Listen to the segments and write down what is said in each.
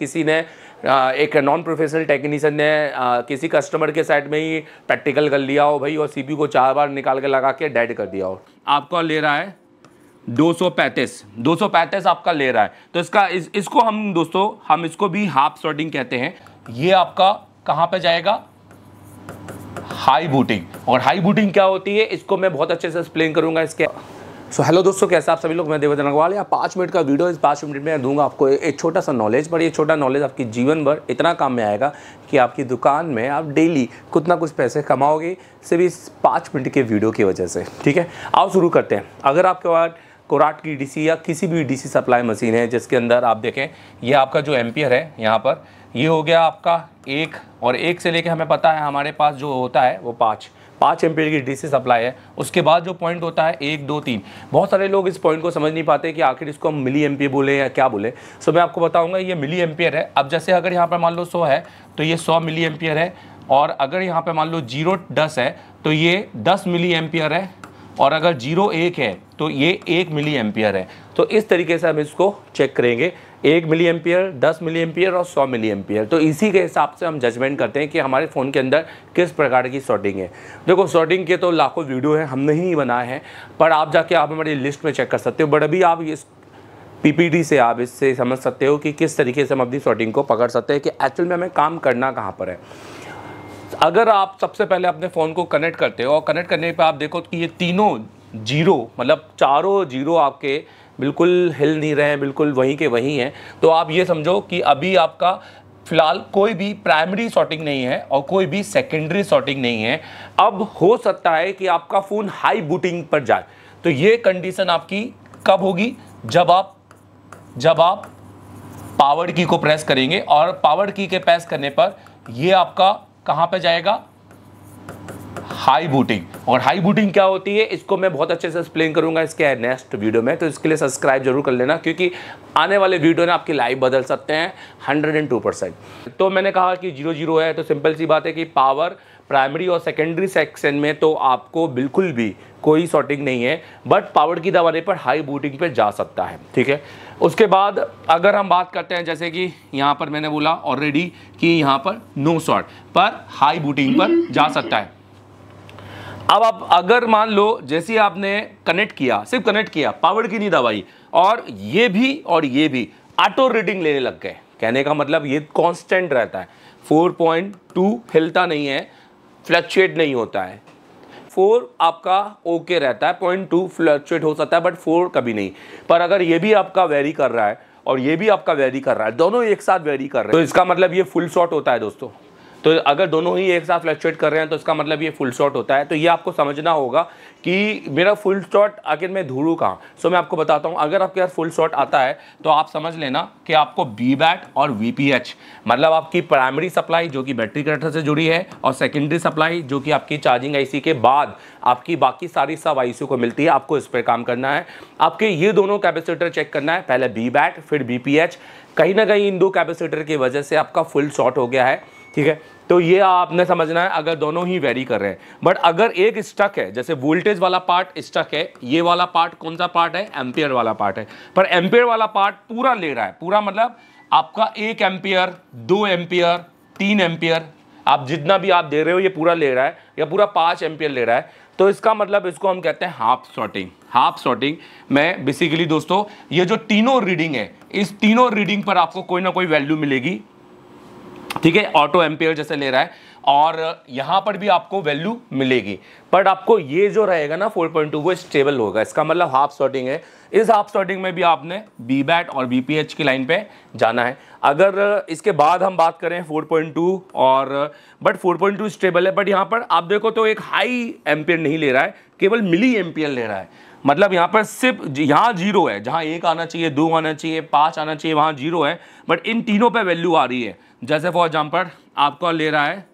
किसी ने एक नॉन प्रोफेशनल टेक्नीशियन ने किसी कस्टमर के साइड में ही प्रैक्टिकल कर लिया हो भाई और सीपीयू को चार बार निकाल के लगा के डेड कर दिया हो आपका ले रहा है 235 235 आपका ले रहा है तो इसका इस, इसको हम दोस्तों हम इसको भी हाफ शॉर्टिंग कहते हैं ये आपका कहाँ पे जाएगा हाई बूटिंग और हाई बूटिंग क्या होती है इसको मैं बहुत अच्छे से एक्सप्लेन करूंगा इसके सो so, हेलो दोस्तों कैसे आप सभी लोग मैं देवेंद्र अग्रवाल या पाँच मिनट का वीडियो इस पाँच मिनट में दूंगा आपको एक छोटा सा नॉलेज पर ये छोटा नॉलेज आपकी जीवन भर इतना काम में आएगा कि आपकी दुकान में आप डेली कुछ ना कुछ पैसे कमाओगे सिर्फ इस पाँच मिनट के वीडियो की वजह से ठीक है आओ शुरू करते हैं अगर आपके पास कोराट की डी या किसी भी डी सप्लाई मशीन है जिसके अंदर आप देखें यह आपका जो एम्पियर है यहाँ पर ये हो गया आपका एक और एक से लेकर हमें पता है हमारे पास जो होता है वो पाँच पाँच एम्पियर की डी सप्लाई है उसके बाद जो पॉइंट होता है एक दो तीन बहुत सारे लोग इस पॉइंट को समझ नहीं पाते कि आखिर इसको हम मिली एम बोले या क्या बोले सो मैं आपको बताऊँगा ये मिली एम्पियर है अब जैसे अगर यहाँ पर मान लो सौ है तो ये सौ मिली एम्पियर है और अगर यहाँ पर मान लो जीरो दस है तो ये दस मिली एम्पियर है और अगर जीरो एक है तो ये एक मिली एम्पियर है तो इस तरीके से हम इसको चेक करेंगे एक मिली एम्पियर दस मिली एम्पियर और सौ मिली एम्पियर तो इसी के हिसाब से हम जजमेंट करते हैं कि हमारे फ़ोन के अंदर किस प्रकार की शॉर्टिंग है देखो शॉर्टिंग के तो लाखों वीडियो हैं हमने ही बनाए हैं पर आप जाके आप हमारी लिस्ट में चेक कर सकते हो बट अभी आप इस पीपीडी से आप इससे समझ सकते हो कि किस तरीके से हम अपनी शॉर्टिंग को पकड़ सकते हैं कि एक्चुअल में हमें काम करना कहाँ पर है अगर आप सबसे पहले अपने फ़ोन को कनेक्ट करते हो और कनेक्ट करने पर आप देखो कि ये तीनों जीरो मतलब चारों जीरो आपके बिल्कुल हिल नहीं रहे हैं बिल्कुल वहीं के वहीं हैं तो आप ये समझो कि अभी आपका फिलहाल कोई भी प्राइमरी सॉर्टिंग नहीं है और कोई भी सेकेंडरी सॉर्टिंग नहीं है अब हो सकता है कि आपका फ़ोन हाई बूटिंग पर जाए तो ये कंडीशन आपकी कब होगी जब आप जब आप पावर की को प्रेस करेंगे और पावर की के प्रेस करने पर ये आपका कहाँ पर जाएगा हाई बूटिंग और हाई बूटिंग क्या होती है इसको मैं बहुत अच्छे से एक्सप्लेन करूंगा इसके नेक्स्ट वीडियो में तो इसके लिए सब्सक्राइब जरूर कर लेना क्योंकि आने वाले वीडियो ने आपकी लाइफ बदल सकते हैं हंड्रेड एंड टू परसेंट तो मैंने कहा कि जीरो जीरो है तो सिंपल सी बात है कि पावर प्राइमरी और सेकेंडरी सेक्शन में तो आपको बिल्कुल भी कोई शॉर्टिंग नहीं है बट पावर की दवाने पर हाई बूटिंग पर जा सकता है ठीक है उसके बाद अगर हम बात करते हैं जैसे कि यहाँ पर मैंने बोला ऑलरेडी कि यहाँ पर नो शॉर्ट पर हाई बूटिंग पर जा सकता है अब आप अगर मान लो जैसे आपने कनेक्ट किया सिर्फ कनेक्ट किया पावर की नहीं दवाई और ये भी और ये भी ऑटो रीडिंग लेने लग गए कहने का मतलब ये कांस्टेंट रहता है 4.2 फैलता नहीं है फ्लक्चुएट नहीं होता है फोर आपका ओके okay रहता है पॉइंट टू फ्लक्चुएट हो सकता है बट फोर कभी नहीं पर अगर ये भी आपका वेरी कर रहा है और ये भी आपका वेरी कर रहा है दोनों एक साथ वेरी कर रहे हैं तो इसका मतलब ये फुल शॉट होता है दोस्तों तो अगर दोनों ही एक साथ फ्लक्चुएट कर रहे हैं तो इसका मतलब ये फुल शॉट होता है तो ये आपको समझना होगा कि मेरा फुल शॉट आखिर मैं धूलू कहाँ सो मैं आपको बताता हूँ अगर आपके यहाँ फुल शॉट आता है तो आप समझ लेना कि आपको बी बैट और वी मतलब आपकी प्राइमरी सप्लाई जो कि बैटरी कनेक्टर से जुड़ी है और सेकेंडरी सप्लाई जो कि आपकी चार्जिंग आई के बाद आपकी बाकी सारी सब आई को मिलती है आपको इस पर काम करना है आपके ये दोनों कैपेसिटर चेक करना है पहले बी बैट फिर बी कहीं ना कहीं इन दो कैपेसिटर की वजह से आपका फुल शॉट हो गया है ठीक है तो ये आपने समझना है अगर दोनों ही वेरी कर रहे हैं बट अगर एक स्टक है जैसे वोल्टेज वाला पार्ट स्टक है ये वाला पार्ट कौन सा पार्ट है एम्पियर वाला पार्ट है पर एम्पियर वाला पार्ट पूरा ले रहा है पूरा मतलब आपका एक एम्पियर दो एम्पियर तीन एम्पियर आप जितना भी आप दे रहे हो ये पूरा ले रहा है या पूरा पाँच एम्पियर ले रहा है तो इसका मतलब इसको हम कहते हैं हाफ शॉटिंग हाफ शॉटिंग मैं बेसिकली दोस्तों ये जो तीनों रीडिंग है इस तीनों रीडिंग पर आपको कोई ना कोई वैल्यू मिलेगी ठीक है ऑटो एम्पेयर जैसे ले रहा है और यहाँ पर भी आपको वैल्यू मिलेगी बट आपको ये जो रहेगा ना 4.2 वो स्टेबल होगा इसका मतलब हाफ शॉटिंग है इस हाफ शॉटिंग में भी आपने बी बैट और बी पी एच की लाइन पे जाना है अगर इसके बाद हम बात करें 4.2 और बट 4.2 स्टेबल है बट यहाँ पर आप देखो तो एक हाई एम्पियर नहीं ले रहा है केवल मिली एम्पियर ले रहा है मतलब यहाँ पर सिर्फ यहाँ जीरो है जहाँ एक आना चाहिए दो आना चाहिए पाँच आना चाहिए वहाँ जीरो है बट इन तीनों पर वैल्यू आ रही है जैसे फॉर एग्जाम्पल आपका ले रहा है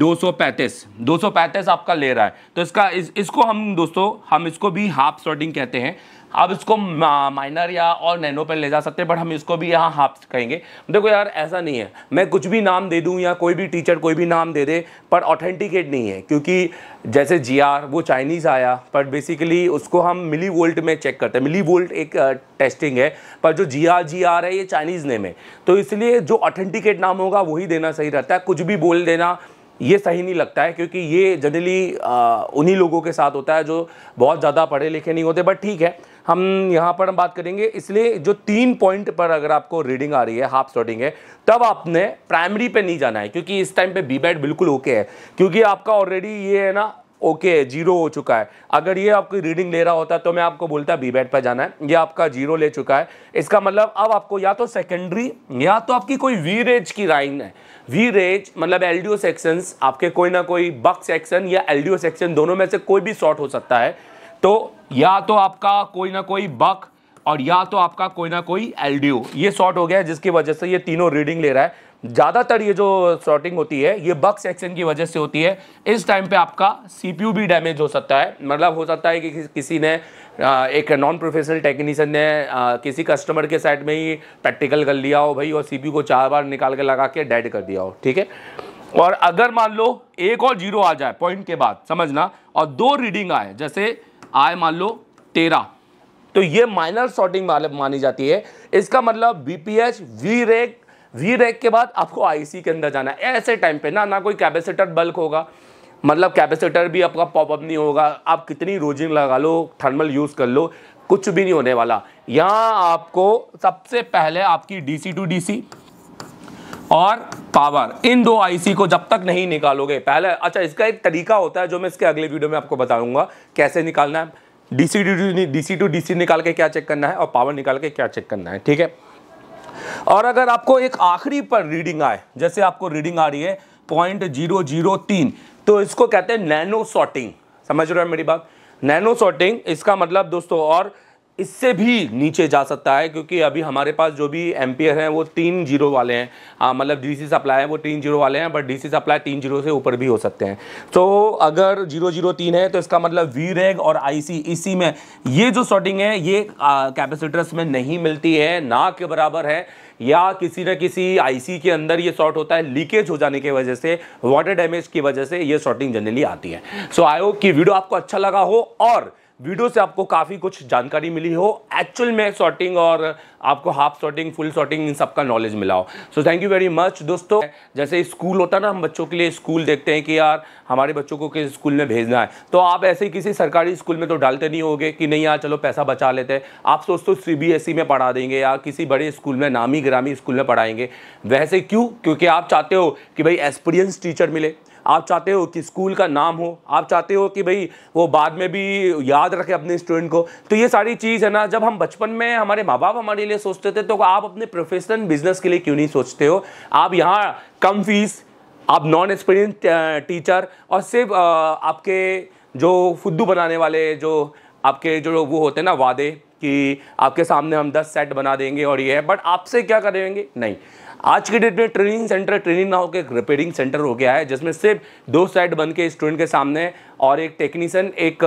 235 235 आपका ले रहा है तो इसका इस, इसको हम दोस्तों हम इसको भी हाफ सॉर्टिंग कहते हैं आप इसको माइनर या और नैनो पर ले जा सकते हैं बट हम इसको भी यहाँ हाफ कहेंगे देखो यार ऐसा नहीं है मैं कुछ भी नाम दे दूँ या कोई भी टीचर कोई भी नाम दे दे पर ऑथेंटिकेट नहीं है क्योंकि जैसे जी वो चाइनीज़ आया बट बेसिकली उसको हम मिली वोल्ट में चेक करते हैं मिली वोल्ट एक टेस्टिंग है पर जो जी आर जी आर है ये चाइनीज़ नेम है तो इसलिए जो ऑथेंटिकेट नाम होगा वही देना सही रहता है कुछ भी बोल देना ये सही नहीं लगता है क्योंकि ये जनरली उन्हीं लोगों के साथ होता है जो बहुत ज़्यादा पढ़े लिखे नहीं होते बट ठीक है हम यहाँ पर हम बात करेंगे इसलिए जो तीन पॉइंट पर अगर आपको रीडिंग आ रही है हाफ स्टार्टिंग है तब आपने प्राइमरी पे नहीं जाना है क्योंकि इस टाइम पे बी बैट बिल्कुल ओके है क्योंकि आपका ऑलरेडी ये है ना ओके okay, जीरो हो चुका है अगर ये आपकी रीडिंग ले रहा होता तो मैं आपको बोलता बी बैट पर जाना है ये आपका जीरो ले चुका है इसका मतलब अब आपको या तो सेकेंडरी या तो आपकी कोई वी रेज की लाइन है वी रेज मतलब एल डी सेक्शंस आपके कोई ना कोई बक सेक्शन या एल डी सेक्शन दोनों में से कोई भी शॉर्ट हो सकता है तो या तो आपका कोई ना कोई बक और या तो आपका कोई ना कोई एल ये शॉर्ट हो गया है जिसकी वजह से ये तीनों रीडिंग ले रहा है ज़्यादातर ये जो शॉर्टिंग होती है ये बक सेक्शन की वजह से होती है इस टाइम पे आपका सीपीयू भी डैमेज हो सकता है मतलब हो सकता है कि किसी ने एक नॉन प्रोफेशनल टेक्नीशियन ने किसी कस्टमर के साइड में ही प्रैक्टिकल कर लिया हो भाई और सीपीयू को चार बार निकाल के लगा के डेड कर दिया हो ठीक है और अगर मान लो एक और जीरो आ जाए पॉइंट के बाद समझना और दो रीडिंग आए जैसे आय मान लो तेरह तो ये माइनर सॉर्टिंग मानी जाती है इसका मतलब BPH V reg V reg के बाद आपको आईसी के अंदर जाना है ऐसे टाइम पे ना ना कोई कैपेसिटर बल्क होगा मतलब कैपेसिटर भी आपका पॉपअप नहीं होगा आप कितनी रोजिंग लगा लो थर्मल यूज़ कर लो कुछ भी नहीं होने वाला यहाँ आपको सबसे पहले आपकी डीसी टू डीसी और पावर इन दो आईसी को जब तक नहीं निकालोगे पहले अच्छा इसका एक तरीका होता है जो मैं इसके अगले वीडियो में आपको बताऊंगा कैसे निकालना है DC to DC to DC निकाल के क्या चेक करना है और पावर निकाल के क्या चेक करना है ठीक है और अगर आपको एक आखिरी पर रीडिंग आए जैसे आपको रीडिंग आ रही है पॉइंट जीरो जीरो तीन तो इसको कहते हैं नैनो सॉटिंग समझ रहे हो मेरी बात नैनो सॉटिंग इसका मतलब दोस्तों और इससे भी नीचे जा सकता है क्योंकि अभी हमारे पास जो भी एम्पियर हैं वो तीन जीरो वाले हैं हाँ मतलब डीसी सप्लाई है वो तीन जीरो वाले हैं बट डीसी सप्लाई तीन जीरो से ऊपर भी हो सकते हैं तो अगर जीरो जीरो तीन है तो इसका मतलब वी रेग और आईसी इसी में ये जो शॉर्टिंग है ये कैपेसिटर्स में नहीं मिलती है ना के बराबर है या किसी न किसी आईसी के अंदर ये शॉर्ट होता है लीकेज हो जाने की वजह से वाटर डैमेज की वजह से ये शॉर्टिंग जनरली आती है सो आई होप कि वीडियो आपको अच्छा लगा हो और वीडियो से आपको काफ़ी कुछ जानकारी मिली हो एक्चुअल में शॉर्टिंग और आपको हाफ शॉर्टिंग फुल शॉर्टिंग इन सब का नॉलेज मिला हो so thank you very much दोस्तों जैसे स्कूल होता है ना हम बच्चों के लिए स्कूल देखते हैं कि यार हमारे बच्चों को किस स्कूल में भेजना है तो आप ऐसे ही किसी सरकारी स्कूल में तो डालते नहीं होगे कि नहीं यार चलो पैसा बचा लेते हैं आप सोचते हो सी में पढ़ा देंगे या किसी बड़े स्कूल में नामी ग्रामी स्कूल में पढ़ाएंगे वैसे क्यों क्योंकि आप चाहते हो कि भाई एक्सपीरियंस टीचर मिले आप चाहते हो कि स्कूल का नाम हो आप चाहते हो कि भाई वो बाद में भी याद रखे अपने स्टूडेंट को तो ये सारी चीज़ है ना जब हम बचपन में हमारे माँ बाप हमारे लिए सोचते थे तो आप अपने प्रोफेशनल बिजनेस के लिए क्यों नहीं सोचते हो आप यहाँ कम फीस आप नॉन एक्सपीरियंस टीचर और सिर्फ आपके जो फुद्दू बनाने वाले जो आपके जो वो होते हैं ना वादे कि आपके सामने हम दस सेट बना देंगे और ये है बट आपसे क्या करेंगे नहीं आज के डेट में ट्रेनिंग सेंटर ट्रेनिंग ना होकर रिपेयरिंग सेंटर हो गया है जिसमें सिर्फ दो साइड बन के स्टूडेंट के सामने और एक टेक्नीशियन एक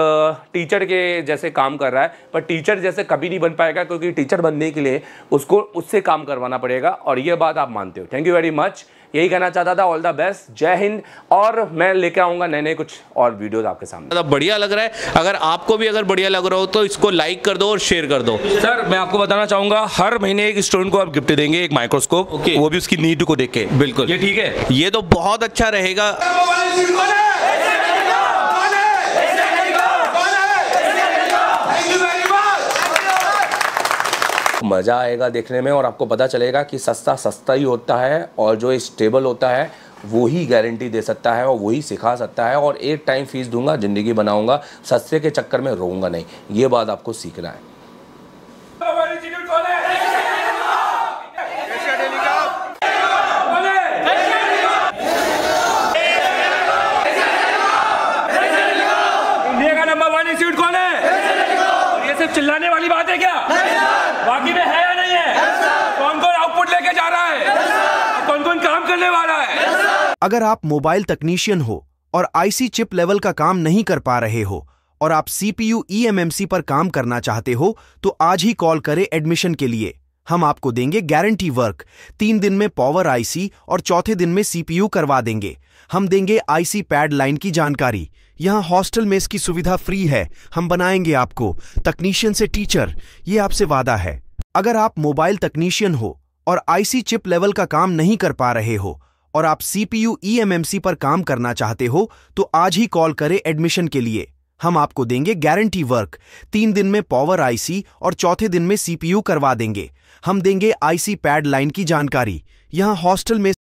टीचर के जैसे काम कर रहा है पर टीचर जैसे कभी नहीं बन पाएगा क्योंकि टीचर बनने के लिए उसको उससे काम करवाना पड़ेगा और ये बात आप मानते हो थैंक यू वेरी मच यही कहना चाहता था ऑल द बेस्ट जय हिंद और मैं लेके आऊंगा नए नए कुछ और वीडियोज आपके सामने बढ़िया लग रहा है अगर आपको भी अगर बढ़िया लग रहा हो तो इसको लाइक कर दो और शेयर कर दो सर मैं आपको बताना चाहूंगा हर महीने एक स्टूडेंट को आप गिफ्ट देंगे एक माइक्रोस्कोप वो भी उसकी नीड को देख के बिल्कुल ये ठीक है ये तो बहुत अच्छा रहेगा मज़ा आएगा देखने में और आपको पता चलेगा कि सस्ता सस्ता ही होता है और जो स्टेबल होता है वही गारंटी दे सकता है और वही सिखा सकता है और एक टाइम फीस दूंगा ज़िंदगी बनाऊंगा सस्ते के चक्कर में रोऊंगा नहीं ये बात आपको सीखना है चिल्लाने वाली बात है क्या करने वाला है yes, अगर आप मोबाइल तकनीशियन हो और आईसी चिप लेवल का काम नहीं कर पा रहे हो और आप सीपीयू ईएमएमसी e पर काम करना चाहते हो तो आज ही कॉल करें एडमिशन के लिए हम आपको देंगे गारंटी वर्क तीन दिन में पावर आईसी और चौथे दिन में सीपीयू करवा देंगे हम देंगे आईसी पैड लाइन की जानकारी यहाँ हॉस्टल में इसकी सुविधा फ्री है हम बनाएंगे आपको तकनीशियन से टीचर ये आपसे वादा है अगर आप मोबाइल तकनीशियन हो और आईसी चिप लेवल का काम नहीं कर पा रहे हो और आप सीपीयू ईएमएमसी e पर काम करना चाहते हो तो आज ही कॉल करें एडमिशन के लिए हम आपको देंगे गारंटी वर्क तीन दिन में पावर आईसी और चौथे दिन में सीपीयू करवा देंगे हम देंगे आईसी पैड लाइन की जानकारी यहाँ हॉस्टल में